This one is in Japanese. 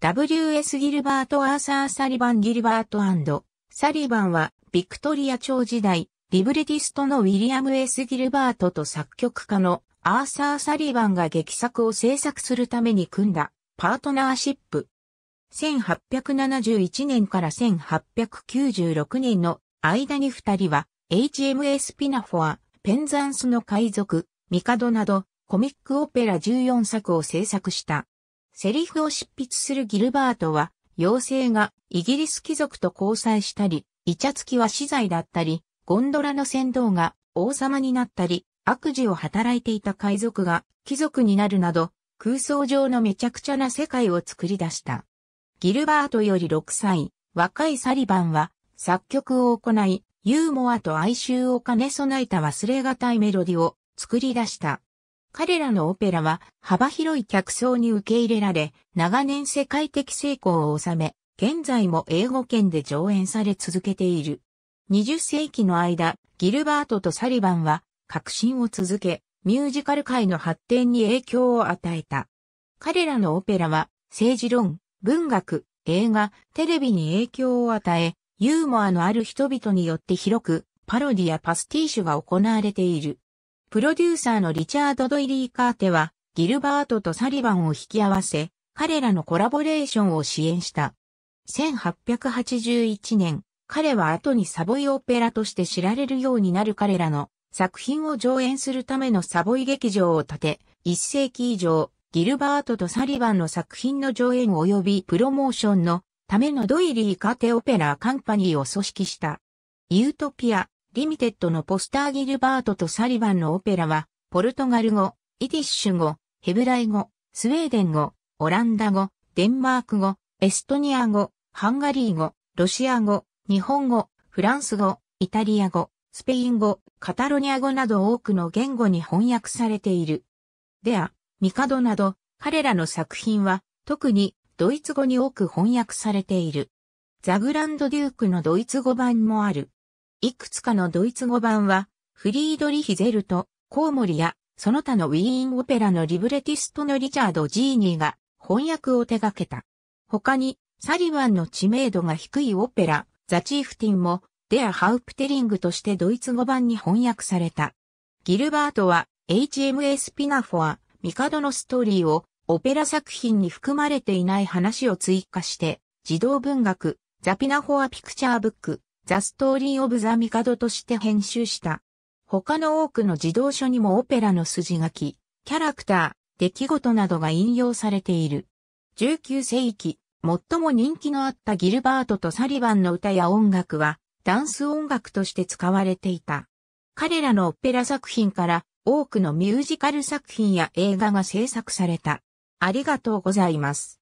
W.S. ギルバート・アーサー・サリバン・ギルバートサリバンは、ビクトリア朝時代、リブレティストのウィリアム・ S・ ギルバートと作曲家のアーサー・サリバンが劇作を制作するために組んだパートナーシップ。1871年から1896年の間に二人は HMS ピナフォア、ペンザンスの海賊、ミカドなどコミックオペラ14作を制作した。セリフを執筆するギルバートは、妖精がイギリス貴族と交際したり、イチャつきは死罪だったり、ゴンドラの先導が王様になったり、悪事を働いていた海賊が貴族になるなど、空想上のめちゃくちゃな世界を作り出した。ギルバートより6歳、若いサリバンは作曲を行い、ユーモアと哀愁を兼ね備えた忘れがたいメロディを作り出した。彼らのオペラは幅広い客層に受け入れられ、長年世界的成功を収め、現在も英語圏で上演され続けている。20世紀の間、ギルバートとサリバンは革新を続け、ミュージカル界の発展に影響を与えた。彼らのオペラは政治論、文学、映画、テレビに影響を与え、ユーモアのある人々によって広くパロディやパスティーシュが行われている。プロデューサーのリチャード・ドイリー・カーテは、ギルバートとサリバンを引き合わせ、彼らのコラボレーションを支援した。1881年、彼は後にサボイオペラとして知られるようになる彼らの作品を上演するためのサボイ劇場を建て、1世紀以上、ギルバートとサリバンの作品の上演及びプロモーションのためのドイリー・カーテ・オペラ・カンパニーを組織した。ユートピア、リミテッドのポスターギルバートとサリバンのオペラは、ポルトガル語、イディッシュ語、ヘブライ語、スウェーデン語、オランダ語、デンマーク語、エストニア語、ハンガリー語、ロシア語、日本語、フランス語、イタリア語、スペイン語、カタロニア語など多くの言語に翻訳されている。デア、ミカドなど、彼らの作品は、特にドイツ語に多く翻訳されている。ザグランドデュークのドイツ語版もある。いくつかのドイツ語版は、フリードリヒ・ゼルト、コウモリや、その他のウィーンオペラのリブレティストのリチャード・ジーニーが翻訳を手掛けた。他に、サリワンの知名度が低いオペラ、ザ・チーフティンも、デア・ハウプテリングとしてドイツ語版に翻訳された。ギルバートは、HMS ピナフォア、ミカドのストーリーを、オペラ作品に含まれていない話を追加して、児童文学、ザ・ピナフォア・ピクチャーブック、ザ・ストーリー・オブ・ザ・ミカドとして編集した。他の多くの児童書にもオペラの筋書き、キャラクター、出来事などが引用されている。19世紀、最も人気のあったギルバートとサリバンの歌や音楽は、ダンス音楽として使われていた。彼らのオペラ作品から多くのミュージカル作品や映画が制作された。ありがとうございます。